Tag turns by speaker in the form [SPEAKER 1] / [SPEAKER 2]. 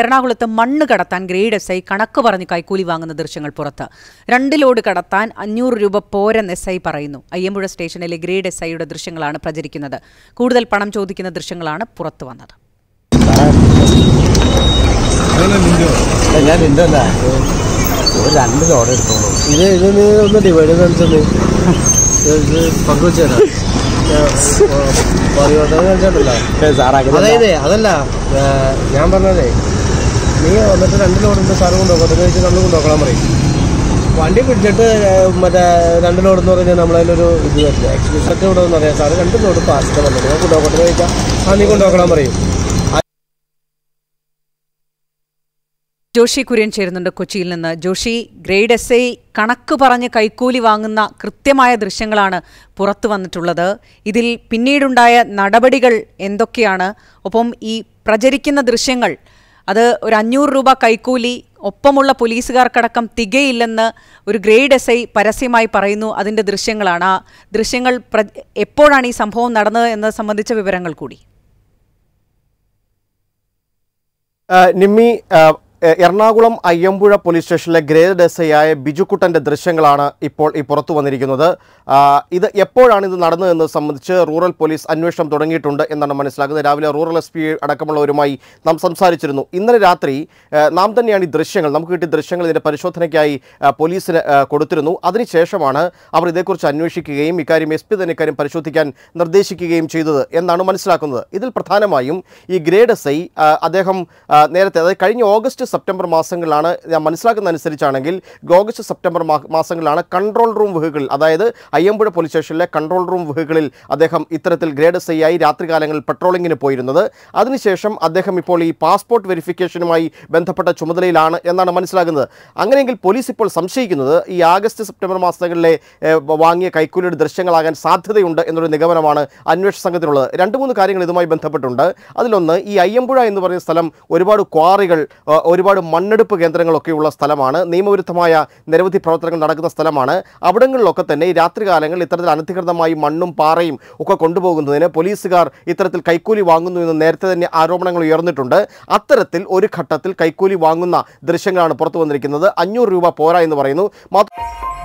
[SPEAKER 1] എറണാകുളത്ത് മണ്ണ് കടത്താൻ ഗ്രേഡ് എസ് ഐ കണക്ക് പറഞ്ഞ് കൈക്കൂലി വാങ്ങുന്ന ദൃശ്യങ്ങൾ പുറത്ത് രണ്ട് ലോഡ് കടത്താൻ അഞ്ഞൂറ് രൂപ പോരെന്ന് എസ് ഐ പറയുന്നു അയ്യമ്പുഴ സ്റ്റേഷനിലെ ഗ്രേഡ് എസ് ഐയുടെ ദൃശ്യങ്ങളാണ് പ്രചരിക്കുന്നത് കൂടുതൽ പണം ചോദിക്കുന്ന ദൃശ്യങ്ങളാണ് പുറത്തു വന്നത്
[SPEAKER 2] രണ്ട് അതല്ല ഞാൻ പറഞ്ഞതേ നീ വന്നിട്ട് രണ്ട് ലോഡുണ്ട് സാറ് കൊണ്ടുപോകട്ടെ എന്ന് വെച്ചാൽ നമ്മൾ കൊണ്ടുപോകണം പറയും വണ്ടി പിടിച്ചിട്ട് മറ്റേ രണ്ട് ലോഡ് എന്ന് പറഞ്ഞാൽ നമ്മളതിലൊരു ഇത് വരില്ല ഒക്കെ ഇവിടെ എന്ന് പറയാം സാറ് രണ്ട് ലോഡ് പാസ്റ്റ് വന്നത് ഞാൻ കൊണ്ടുപോകട്ടെ എന്ന് ചോദിച്ചാൽ ആ നീ കൊണ്ടുപോകണം പറയും
[SPEAKER 1] ജോഷി കുര്യൻ ചേരുന്നുണ്ട് കൊച്ചിയിൽ നിന്ന് ജോഷി ഗ്രേഡ് എസ് ഐ കണക്ക് പറഞ്ഞ് കൈക്കൂലി വാങ്ങുന്ന കൃത്യമായ ദൃശ്യങ്ങളാണ് പുറത്തു വന്നിട്ടുള്ളത് ഇതിൽ പിന്നീടുണ്ടായ നടപടികൾ എന്തൊക്കെയാണ് ഒപ്പം ഈ പ്രചരിക്കുന്ന ദൃശ്യങ്ങൾ അത് ഒരു അഞ്ഞൂറ് രൂപ കൈക്കൂലി ഒപ്പമുള്ള പോലീസുകാർക്കടക്കം തികയില്ലെന്ന് ഒരു ഗ്രേഡ് എസ് ഐ പരസ്യമായി പറയുന്നു അതിൻ്റെ ദൃശ്യങ്ങളാണ് ആ ദൃശ്യങ്ങൾ എപ്പോഴാണ് ഈ സംഭവം നടന്നത് എന്നത് സംബന്ധിച്ച വിവരങ്ങൾ കൂടി
[SPEAKER 2] നിമ്മി എറണാകുളം അയ്യമ്പുഴ പോലീസ് സ്റ്റേഷനിലെ ഗ്രേഡ് എസ് ഐ ആയ ബിജുക്കുട്ടൻ്റെ ദൃശ്യങ്ങളാണ് ഇപ്പോൾ ഈ പുറത്തു വന്നിരിക്കുന്നത് ഇത് എപ്പോഴാണ് ഇത് നടന്നതെന്ന് സംബന്ധിച്ച് റൂറൽ പോലീസ് അന്വേഷണം തുടങ്ങിയിട്ടുണ്ട് എന്നാണ് മനസ്സിലാക്കുന്നത് രാവിലെ റൂറൽ എസ് പി അടക്കമുള്ളവരുമായി നാം സംസാരിച്ചിരുന്നു ഇന്നലെ രാത്രി നാം തന്നെയാണ് ഈ ദൃശ്യങ്ങൾ നമുക്ക് കിട്ടിയ ദൃശ്യങ്ങൾ ഇതിൻ്റെ പരിശോധനയ്ക്കായി പോലീസിന് കൊടുത്തിരുന്നു അതിനുശേഷമാണ് അവർ ഇതേക്കുറിച്ച് അന്വേഷിക്കുകയും ഇക്കാര്യം എസ് പി തന്നെ ഇക്കാര്യം പരിശോധിക്കാൻ നിർദ്ദേശിക്കുകയും ചെയ്തത് എന്നാണ് മനസ്സിലാക്കുന്നത് ഇതിൽ പ്രധാനമായും ഈ ഗ്രേഡ് എസ് ഐ അദ്ദേഹം നേരത്തെ അതായത് കഴിഞ്ഞ ഓഗസ്റ്റ് സെപ്റ്റംബർ മാസങ്ങളിലാണ് ഞാൻ മനസ്സിലാക്കുന്ന അനുസരിച്ചാണെങ്കിൽ ഓഗസ്റ്റ് സെപ്റ്റംബർ മാസങ്ങളിലാണ് കൺട്രോൾ റൂം വെഹിക്കിൾ അതായത് അയ്യമ്പുഴ പോലീസ് സ്റ്റേഷനിലെ കൺട്രോൾ റൂം വെഹിക്കിളിൽ അദ്ദേഹം ഇത്തരത്തിൽ ഗ്രേഡ് സി ആയി രാത്രികാലങ്ങളിൽ പെട്രോളിങ്ങിന് പോയിരുന്നത് അതിനുശേഷം അദ്ദേഹം ഇപ്പോൾ ഈ പാസ്പോർട്ട് വെരിഫിക്കേഷനുമായി ബന്ധപ്പെട്ട ചുമതലയിലാണ് എന്നാണ് മനസ്സിലാകുന്നത് അങ്ങനെയെങ്കിൽ പോലീസ് ഇപ്പോൾ സംശയിക്കുന്നത് ഈ ആഗസ്റ്റ് സെപ്റ്റംബർ മാസങ്ങളിലെ വാങ്ങിയ കൈക്കൂലിയുടെ ദൃശ്യങ്ങളാകാൻ സാധ്യതയുണ്ട് എന്നൊരു നിഗമനമാണ് അന്വേഷണ സംഘത്തിനുള്ളത് രണ്ട് മൂന്ന് കാര്യങ്ങൾ ഇതുമായി ബന്ധപ്പെട്ടുണ്ട് അതിലൊന്ന് ഈ അയ്യമ്പുഴ എന്ന് പറയുന്ന സ്ഥലം ഒരുപാട് ക്വാറികൾ ഒരു ഒരുപാട് മണ്ണെടുപ്പ് കേന്ദ്രങ്ങളൊക്കെയുള്ള സ്ഥലമാണ് നിയമവിരുദ്ധമായ നിരവധി പ്രവർത്തനങ്ങൾ നടക്കുന്ന സ്ഥലമാണ് അവിടങ്ങളിലൊക്കെ തന്നെ ഈ രാത്രികാലങ്ങളിൽ ഇത്തരത്തിൽ അനധികൃതമായി മണ്ണും പാറയും ഒക്കെ കൊണ്ടുപോകുന്നതിന് പോലീസുകാർ ഇത്തരത്തിൽ കൈക്കൂലി വാങ്ങുന്നു എന്ന് നേരത്തെ തന്നെ ആരോപണങ്ങൾ ഉയർന്നിട്ടുണ്ട് അത്തരത്തിൽ ഒരു ഘട്ടത്തിൽ കൈക്കൂലി വാങ്ങുന്ന ദൃശ്യങ്ങളാണ് പുറത്തു വന്നിരിക്കുന്നത് അഞ്ഞൂറ് രൂപ പോരാ എന്ന് പറയുന്നു മാത്രം